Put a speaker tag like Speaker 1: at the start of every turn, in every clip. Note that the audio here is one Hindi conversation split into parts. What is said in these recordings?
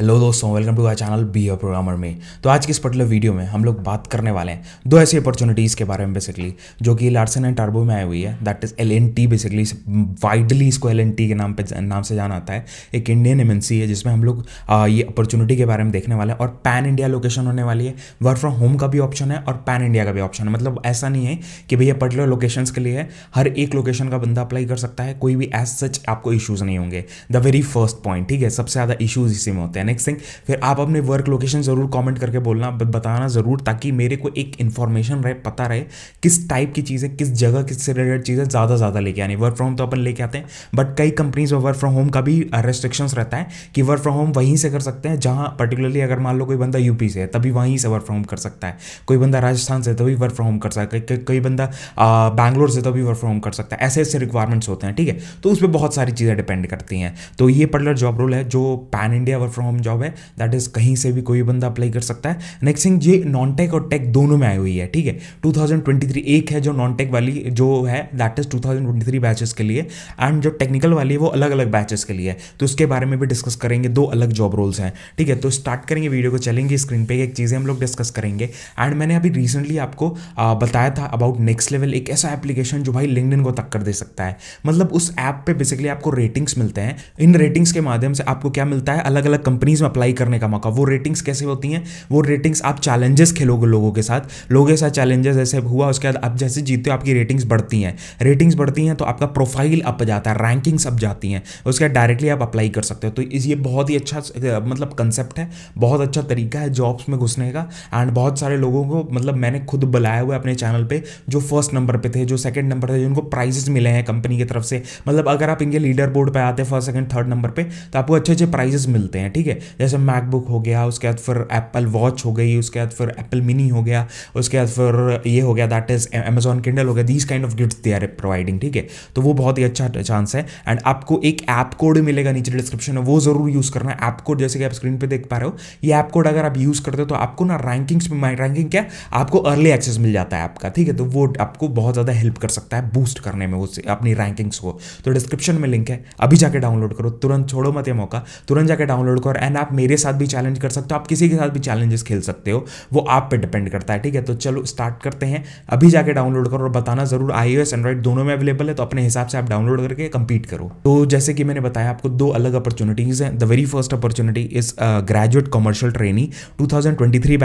Speaker 1: हेलो दोस्तों welcome to our channel be a programmer में तो आज की इस पर्टिकुलर वीडियो में हम लोग बात करने वाले हैं दो ऐसी अपॉर्चुनिटीज़ के बारे में बेसिकली जो कि लार्सन एंड टार्बो में आई हुई है that is L N T basically widely इसको एल एन टी के नाम पे नाम से जाना आता है एक इंडियन एमेंसी है जिसमें हम लोग ये अपॉर्चुनिटी के बारे में देखने वाले हैं और पैन इंडिया लोकेशन होने वाली है वर्क फ्रॉम होम का भी ऑप्शन है और पैन इंडिया का भी ऑप्शन है मतलब ऐसा नहीं है कि भैया पर्टिकुलर लोकेशन के लिए हर एक लोकेशन का बंदा अप्लाई कर सकता है कोई भी एज सच आपको इशूज़ नहीं होंगे द वेरी फर्स्ट पॉइंट ठीक है सबसे ज़्यादा इशूज़ इसी में होते हैं मैनिक सिंह फिर आप अपने वर्क लोकेशन ज़रूर कमेंट करके बोलना बताना ज़रूर ताकि मेरे को एक इन्फॉर्मेशन रहे पता रहे किस टाइप की चीज़ें किस जगह किस से रिलेटेड चीज़ें ज़्यादा ज़्यादा लेके आनी वर्क फ्रॉम तो अपन लेके आते हैं बट कई कंपनीज में वर्क फ्रॉम होम का भी रेस्ट्रिक्शंस रहता है कि वर्क फ्रॉम होम वहीं से कर सकते हैं जहाँ पर्टिकुलरली अगर मान लो कोई बंदा यूपी से है तभी वहीं से वर्क फ्रॉम कर सकता है कोई बंदा राजस्थान से तभी वर्क फ्रॉम कर सकता है कोई बंदा बैंगलोर से तभी वर्क फ्रॉम कर सकता है ऐसे ऐसे रिक्वायरमेंट्स होते हैं ठीक है तो उस पर बहुत सारी चीज़ें डिपेंड करती हैं तो ये पर्टिकुलर जॉब रोल है जो pan India work from home from job है दैट इज़ कहीं से भी कोई बंदा अप्लाई कर सकता है नेक्स्ट थिंग ये नॉन टेक और टेक दोनों में आई हुई है ठीक है 2023 एक है जो नॉन टेक वाली जो है दैट इज़ 2023 बैचेस के लिए एंड जो टेक्निकल वाली है वो अलग अलग बैचेस के लिए है तो उसके बारे में भी डिस्कस करेंगे दो अलग जॉब रोल्स हैं ठीक है तो स्टार्ट करेंगे वीडियो को चलेंगे स्क्रीन पर एक चीज़ें हम लोग डिस्कस करेंगे एंड मैंने अभी रिसेंटली आपको आ, बताया था अबाउट नेक्स्ट लेवल एक ऐसा एप्लीकेशन जो भाई लिंकड को टक्कर दे सकता है मतलब उस ऐप पर बेसिकली आपको रेटिंग्स मिलते हैं इन रेटिंग्स के माध्यम से आपको क्या मिलता है अलग अलग कंपनी कंपनीज में अप्लाई करने का मौका वो रेटिंग्स कैसे होती हैं वो रेटिंग्स आप चैलेंजेस खेलोगे लोगों के साथ लोगों के साथ चैलेंजेस ऐसे हुआ उसके बाद आप जैसे जीतते हो आपकी रेटिंग्स बढ़ती हैं रेटिंग्स बढ़ती हैं तो आपका प्रोफाइल अप जाता है रैंकिंग्स अप जाती हैं उसके बाद डायरेक्टली आप अप्लाई कर सकते हो तो ये बहुत ही अच्छा मतलब कंसेप्ट है बहुत अच्छा तरीका है जॉब्स में घुसने का एंड बहुत सारे लोगों को मतलब मैंने खुद बुलाया हुआ अपने चैनल पर जो फर्स्ट नंबर पर थे जो सेकंड नंबर थे जिनको प्राइजेस मिले हैं कंपनी की तरफ से मतलब अगर आप इनके लीडर बोर्ड पर आते फर्स्ट सेकंड थर्ड नंबर पर तो आपको अच्छे अच्छे प्राइजेस मिलते हैं ठीक है जैसे मैकबुक हो गया उसके बाद फिर एप्पल वॉच हो गई उसके बाद फिर एप्पल मिनी हो गया उसके बाद फिर ये हो गया दैट इज़ अमेजॉन किंडल हो गया these kind of gift they are providing ठीक है तो वो बहुत ही अच्छा चांस है एंड आपको एक ऐप कोड मिलेगा नीचे डिस्क्रिप्शन में वो ज़रूर यूज़ करना ऐप कोड जैसे कि आप स्क्रीन पर देख पा रहे हो ये ऐप कोड अगर आप यूज़ करते हो तो आपको ना रैंकिंग्स में रैंकिंग क्या आपको अर्ली एक्सेस मिल जाता है आपका ठीक है तो वो आपको बहुत ज़्यादा हेल्प कर सकता है बूस्ट करने में उस अपनी रैंकिंग्स को तो डिस्क्रिप्शन में लिंक है अभी जाके डाउनलोड करो तुरंत छोड़ो मत ये मौका तुरंत जाके डाउनलोड करो एंड आप मेरे साथ भी चैलेंज कर सकते हो आप किसी के साथ भी चैलेंजेस खेल सकते हो वो आप पे डिपेंड करता है ठीक है तो चलो स्टार्ट करते हैं अभी जाके डाउनलोड करो और बताना जरूर आई ओ एंड्रॉइड दोनों में अवेलेबल है तो अपने हिसाब से आप डाउनलोड करके कंपीट करो तो जैसे कि मैंने बताया आपको दो अलग अपॉर्चुनिटीज़ हैं the very first opportunity is graduate commercial trainee two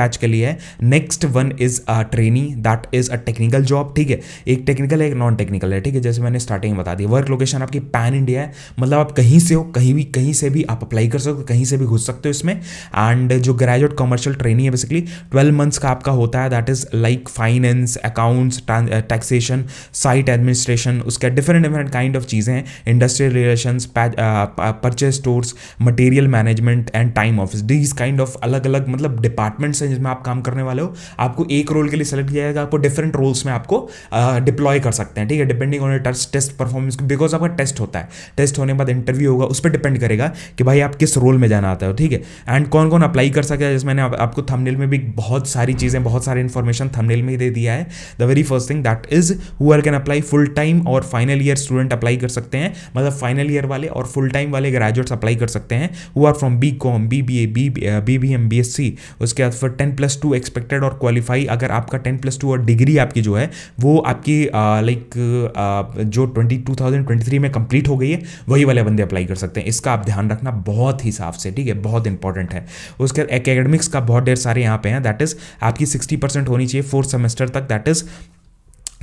Speaker 1: batch के लिए है next one is a trainee that is a technical job ठीक है एक टेक्निकल है एक नॉन टेक्निकल है ठीक है जैसे मैंने स्टार्टिंग में बता दी वर्क लोकेशन आपकी पैन इंडिया है मतलब आप कहीं से हो कहीं भी कहीं से भी आप अप्लाई कर सकते हो कहीं से भी भी घुस सकते हो इसमें एंड जो ग्रेजुएट कमर्शियल ट्रेनिंग है बेसिकली ट्वेल्व मंथ्स का आपका होता है that is like finance accounts taxation site administration उसके डिफरेंट डिफरेंट काइंड ऑफ चीज़ें हैं industrial relation purchase stores material management and time office these kind of अलग अलग मतलब डिपार्टमेंट्स हैं जिसमें आप काम करने वाले हो आपको एक रोल के लिए सेलेक्ट किया जाएगा आपको डिफरेंट रोल्स में आपको डिप्लॉय uh, कर सकते हैं ठीक है depending on test test performance because आपका टेस्ट होता है टेस्ट होने के बाद इंटरव्यू होगा उस पर डिपेंड करेगा कि भाई आप किस रोल में जाना आता है ठीक है एंड कौन कौन अप्लाई कर सकता है जिसमें मैंने आप, आपको थंबनेल में भी बहुत सारी चीज़ें बहुत सारी इन्फॉर्मेशन थंबनेल में ही दे दिया है the very first thing that is are can apply full time और फाइनल ईयर स्टूडेंट अप्लाई कर सकते हैं मतलब फाइनल ईयर वाले और फुल टाइम वाले ग्रेजुएट्स अप्लाई कर सकते हैं who are from B com B B A B B B M B S C उसके बाद फिर टेन प्लस टू एक्सपेक्टेड और क्वालिफाई अगर आपका टेन प्लस टू और डिग्री आपकी जो है वो आपकी लाइक uh, uh, जो twenty two thousand twenty three में कंप्लीट हो गई है वही वाले बंदे अप्लाई कर सकते हैं इसका आप ध्यान रखना बहुत ही साफ से ठीक ठीक है बहुत इंपॉर्टेंट है उसके एकेडमिक्स का बहुत ढेर सारे यहाँ पे हैं दैट इज़ आपकी सिक्सटी परसेंट होनी चाहिए फोर्थ सेमेस्टर तक दैट इज़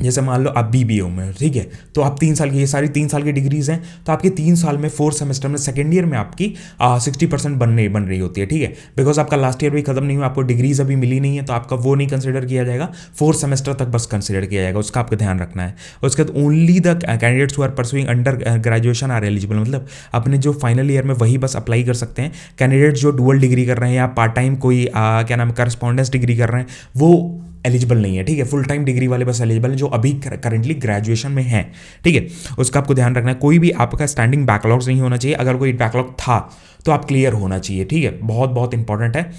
Speaker 1: जैसे मान लो आप बी बी में ठीक है तो आप तीन साल की ये सारी तीन साल की डिग्रीज हैं तो आपके तीन साल में फोर्थ सेमेस्टर में सेकेंड ईयर में आपकी सिक्सटी परसेंट बन रही बन रही होती है ठीक है बिकॉज आपका लास्ट ईयर भी खत्म नहीं हुआ आपको डिग्रीज अभी मिली नहीं है तो आपका वो नहीं कंसिडर किया जाएगा फोर्थ सेमेस्टर तक बस कंसिडर किया जाएगा उसका आपको ध्यान रखना है उसके बाद only the candidates who are pursuing under graduation are eligible मतलब अपने जो फाइनल ईयर में वही बस अप्लाई कर सकते हैं कैंडिडेट्स जो डुअल डिग्री कर रहे हैं या पार्ट टाइम कोई क्या नाम करस्पॉन्डेंस डिग्री कर रहे हैं वो एलिजिबल नहीं है ठीक है फुल टाइम डिग्री वाले बस एलिजिबल हैं जो अभी करंटली ग्रेजुएशन में हैं ठीक है उसका आपको ध्यान रखना है कोई भी आपका स्टैंडिंग बैकलॉग्स नहीं होना चाहिए अगर कोई बैकलॉग था तो आप क्लियर होना चाहिए ठीक है बहुत बहुत इंपॉर्टेंट है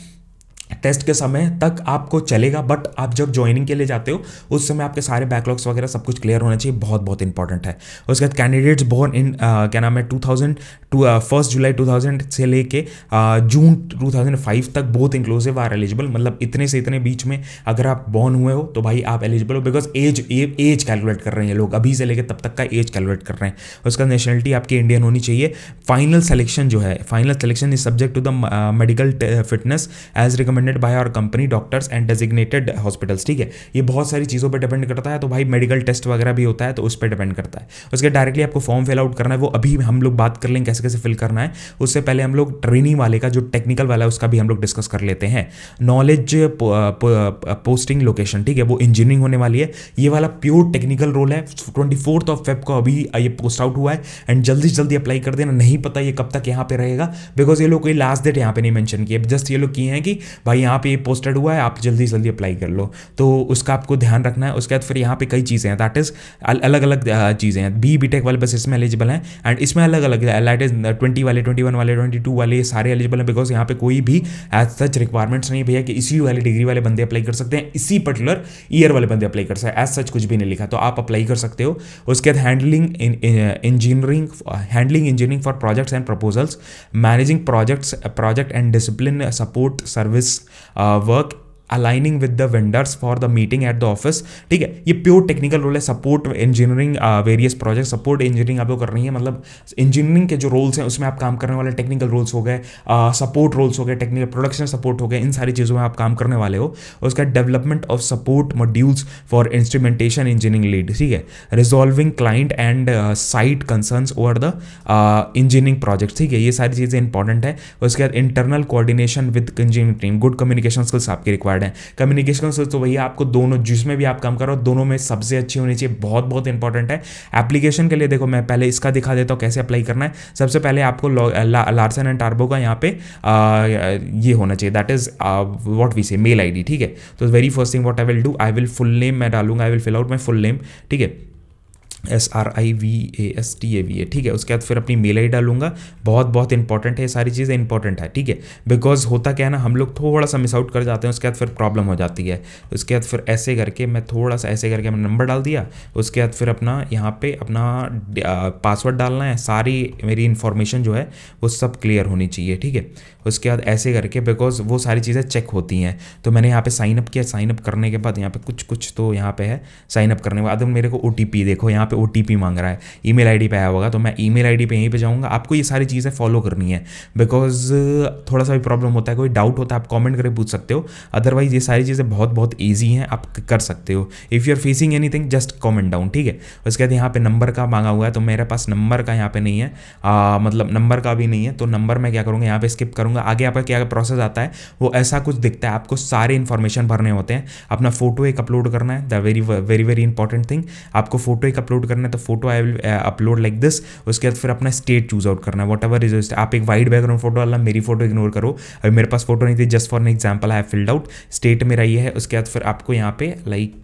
Speaker 1: टेस्ट के समय तक आपको चलेगा बट आप जब ज्वाइनिंग के लिए जाते हो उस समय आपके सारे बैकलॉग्स वगैरह सब कुछ क्लियर होना चाहिए बहुत बहुत इंपॉर्टेंट है उसके बाद कैंडिडेट्स बोर्न इन क्या नाम है two thousand two first July two thousand से लेके uh, June two thousand five तक बहुत इंक्लूसिव आर एलिजिबल मतलब इतने से इतने बीच में अगर आप बॉर्न हुए हो तो भाई आप एलिजिबल हो बिकॉज एज एज कैलकुलेट कर रहे हैं लोग अभी से लेकर तब तक का एज कैलकुलेट कर रहे हैं उसका नेशनलिटी आपकी इंडियन होनी चाहिए फाइनल सेलेक्शन जो है final selection is subject to the medical fitness as recommend recommended by our company doctors and designated hospitals ठीक है ये बहुत सारी चीज़ों पर डिपेंड करता है तो भाई मेडिकल टेस्ट वगैरह भी होता है तो उस पर डिपेंड करता है उसके डायरेक्टली आपको फॉर्म फिल आउट करना है वो अभी हम लोग बात कर लें कैसे कैसे फिल करना है उससे पहले हम लोग ट्रेनिंग वाले का जो टेक्निकल वाला है उसका भी हम लोग डिस्कस कर लेते हैं नॉलेज पोस्टिंग लोकेशन ठीक है वो इंजीनियरिंग होने वाली है ये वाला प्योर टेक्निकल रोल है ट्वेंटी फोर्थ ऑफ फेब को अभी uh, ये पोस्ट आउट हुआ है एंड जल्दी जल्दी अप्लाई कर देना नहीं पता ये कब तक यहाँ पे रहेगा बिकॉज ये लोग कोई लास्ट डेट यहाँ पे नहीं मैंशन किए जस्ट ये लोग किए हैं कि भाई यहाँ पे ये पोस्टेड हुआ है आप जल्दी जल्दी अप्लाई कर लो तो उसका आपको ध्यान रखना है उसके बाद फिर यहाँ पे कई चीज़ें हैं दैट इज़ अलग अलग चीज़ें हैं बी बी टेक वाले बस इसमें एलिजिबल हैं एंड इसमें अलग अलग दैट इज ट्वेंटी वाले ट्वेंटी वन वाले ट्वेंटी टू वाले सारे एलिजिबल हैं बिकॉज यहाँ पे कोई भी एज सच रिक्वायरमेंट्स नहीं भैया कि इसी वाले डिग्री वाले बंदे अप्लाई कर सकते हैं इसी पर्टिकुलर ईयर वाले बंदे अप्लाई कर सकते हैं एज सच कुछ भी नहीं लिखा तो आप अप्लाई कर सकते हो उसके बाद handling engineering handling engineering for projects and proposals managing projects project and discipline support service this uh, work aligning with the vendors for the meeting at the office ठीक है ये प्योर टेक्निकल रोल है support engineering various project support engineering आप लोग कर रही है मतलब इंजीनियरिंग के जो रोल्स हैं उसमें आप काम करने वाले टेक्निकल रोल्स हो गए सपोर्ट uh, रोल्स हो गए टेक्निकल प्रोडक्शन सपोर्ट हो गए इन सारी चीज़ों में आप काम करने वाले हो उसका development of support modules for instrumentation engineering lead ठीक है resolving client and site concern over the engineering project ठीक है ये सारी चीज़ें इंपॉर्टेंट है उसके बाद internal coordination with engineering team good communication skills आपकी रिक्वायर्ड वर्ड है कम्युनिकेशन स्किल्स तो वही आपको दोनों जिसमें भी आप काम करो दोनों में सबसे अच्छी होनी चाहिए बहुत बहुत इंपॉर्टेंट है एप्लीकेशन के लिए देखो मैं पहले इसका दिखा देता हूँ कैसे अप्लाई करना है सबसे पहले आपको लार्सन एंड टार्बो का यहाँ पे आ, ये होना चाहिए that is what we say mail I ठीक है तो very first thing what I will do I will full name मैं डालूंगा I will fill out my full name ठीक है S R I V A S T A V A ठीक है उसके बाद फिर अपनी मेल आई डालूंगा बहुत बहुत इंपॉर्टेंट है सारी चीज़ें इंपॉर्टेंट है ठीक है बिकॉज होता क्या है ना हम लोग थोड़ा सा मिस आउट कर जाते हैं उसके बाद फिर प्रॉब्लम हो जाती है उसके बाद फिर ऐसे करके मैं थोड़ा सा ऐसे करके मैंने नंबर डाल दिया उसके बाद फिर अपना यहाँ पे अपना पासवर्ड डालना है सारी मेरी इन्फॉर्मेशन जो है वो सब क्लियर होनी चाहिए ठीक है उसके बाद ऐसे करके बिकॉज वो सारी चीज़ें चेक होती हैं तो मैंने यहाँ पे साइनअप किया साइनअप करने के बाद यहाँ पे कुछ कुछ तो यहाँ पे है साइनअप करने के बाद मेरे को ओ देखो यहाँ पे ओ मांग रहा है ई मेल पे आया होगा तो मैं ई मेल पे यहीं पर जाऊँगा आपको ये सारी चीज़ें फॉलो करनी है बिकॉज थोड़ा सा भी प्रॉब्लम होता है कोई डाउट होता है आप कॉमेंट करके पूछ सकते हो अदरवाइज ये सारी चीज़ें बहुत बहुत ईजी हैं आप कर सकते हो if you are facing anything just comment down ठीक है उसके बाद यहाँ पे नंबर का मांगा हुआ है तो मेरे पास नंबर का यहाँ पर नहीं है आ, मतलब नंबर का भी नहीं है तो नंबर मैं क्या करूँगा यहाँ पर स्किप करूँगा आगे आपका क्या प्रोसेस आता है वो ऐसा कुछ दिखता है आपको सारे इन्फॉर्मेशन भरने होते हैं अपना फोटो एक अपलोड करना है the very very very important thing आपको फोटो एक अपलोड अपलोड करना है तो photo I will upload like this उसके बाद फिर अपना स्टेट चूज आउट करना है वट एवर इज आप एक वाइड बैकग्राउंड फोटो वाला मेरी फोटो इग्नोर करो अभी मेरे पास फोटो नहीं थी just for an example I filled out state मेरा ये है उसके बाद फिर आपको यहाँ पे लाइक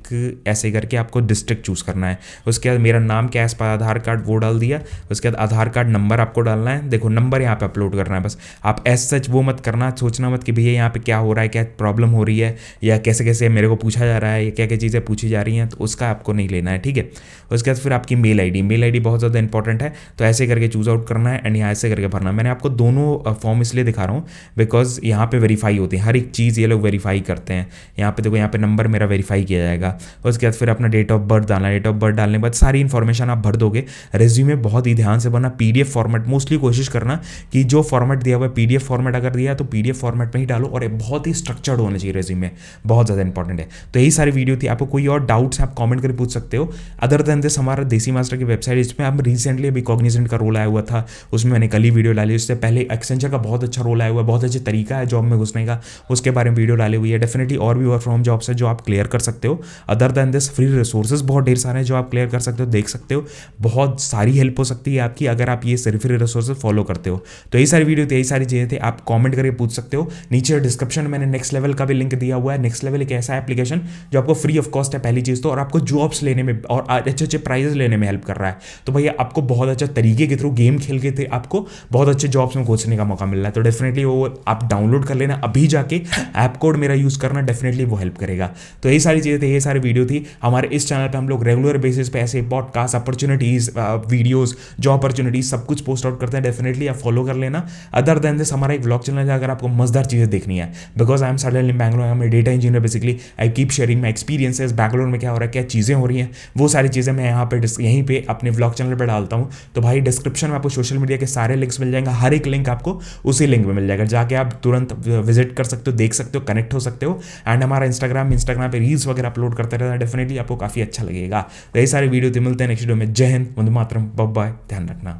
Speaker 1: ऐसे करके आपको डिस्ट्रिक्ट चूज करना है उसके बाद मेरा नाम क्या है इस पर आधार कार्ड वो डाल दिया उसके बाद आधार कार्ड नंबर आपको डालना है देखो नंबर यहाँ पे अपलोड करना है बस आप एस सच वो मत करना सोचना मत कि भैया यहाँ पे क्या हो रहा है क्या प्रॉब्लम हो रही है या कैसे कैसे मेरे को पूछा जा रहा है या क्या क्या चीज़ें पूछी जा रही हैं तो उसका आपको नहीं लेना है ठीक है उसके बाद फिर आपकी मेल आईडी मेल आईडी बहुत ज़्यादा इंपॉर्टेंट है तो ऐसे करके चूज़ आउट करना है एंड यहाँ ऐसे करके भरना मैंने आपको दोनों फॉर्म इसलिए दिखा रहा हूँ बिकॉज यहाँ पे वेरीफाई होती है हर एक चीज़ ये लोग वेरीफाई करते हैं यहाँ पे देखो यहाँ पे नंबर मेरा वेरीफाई किया जाएगा उसके बाद फिर अपना डेट ऑफ बर्थ डालना डेट ऑफ बर्थ डालने के बाद सारी इन्फॉर्मेशन आप भर दोगे रेज्यूमे बहुत ही ध्यान से बना पी फॉर्मेट मोस्टली कोशिश करना कि जो फॉर्मेट दिया हुआ है पी फॉर्मेट अगर दिया तो पी फॉर्मेट में ही डालो और बहुत ही स्ट्रक्चर्ड होना चाहिए रेज्यूमे बहुत ज़्यादा इंपॉर्टेंट है तो यही सारी वीडियो थी आपको कोई और डाउट्स आप कॉमेंट करके पूछ सकते हो अदर देन दिस हमारा हमारा देसी मास्टर की वेबसाइट इसमें अब रिसेंटली अभी कॉग्निजेंट का रोल आया हुआ था उसमें मैंने कल ही वीडियो डाली उससे पहले एक्सेंचर का बहुत अच्छा रोल आया हुआ है बहुत अच्छा तरीका है जॉब में घुसने का उसके बारे में वीडियो डाली हुई है डेफिनेटली और भी वर्क फ्रॉम जॉब्स है जो आप क्लियर कर सकते हो other than this free resources बहुत ढेर सारे हैं जो आप क्लियर कर सकते हो देख सकते हो बहुत सारी हेल्प हो सकती है आपकी अगर आप ये फ्री रिसोर्सेज फॉलो करते हो तो यही सारी वीडियो तो थी यही सारी चीज़ें थी आप कॉमेंट करके पूछ सकते हो नीचे डिस्क्रिप्शन में मैंने नेक्स्ट लेवल का भी लिंक दिया हुआ है नेक्स्ट लेवल एक ऐसा एप्लीकेशन जो आपको फ्री ऑफ कॉस्ट है पहली चीज़ तो और आपको जॉब्स लेने में और अच्छे अच्छे प्राइस डिसीजन लेने में हेल्प कर रहा है तो भैया आपको बहुत अच्छा तरीके के थ्रू गेम खेल के थे आपको बहुत अच्छे जॉब्स में घोचने का मौका मिल रहा है तो डेफिनेटली वो आप डाउनलोड कर लेना अभी जाके ऐप कोड मेरा यूज़ करना डेफिनेटली वो हेल्प करेगा तो ये सारी चीज़ें थी ये सारी वीडियो थी हमारे इस चैनल पर हम लोग रेगुलर बेसिस पे ऐसे podcast opportunities videos job opportunities सब कुछ पोस्ट आउट करते हैं डेफिनेटली आप फॉलो कर लेना अदर देन दिस हमारा एक ब्लॉग चैनल है अगर आपको मजदार चीज़ें देखनी है because I am suddenly Bangalore I am data engineer basically I keep sharing my experiences Bangalore में क्या हो रहा है क्या चीज़ें हो रही हैं वो सारी चीज़ें मैं यहाँ पर यहीं पर अपने ब्लॉग चैनल पर डालता हूँ तो भाई डिस्क्रिप्शन में आपको सोशल मीडिया के सारे लिंक्स मिल जाएंगे हर एक लिंक आपको उसी लिंक में मिल जाएगा जाके आप तुरंत विजिट कर सकते हो देख सकते हो कनेक्ट हो सकते हो एंड हमारा इंस्टाग्राम इंस्टाग्राम पर रील्स वगैरह अपलोड करते रहता है डेफिनेटली आपको काफ़ी अच्छा लगेगा तो ये सारे वीडियो तो मिलते हैं नेक्स्ट वीडियो में जय हिंद वंदे मातरम बब बाय ध्यान रखना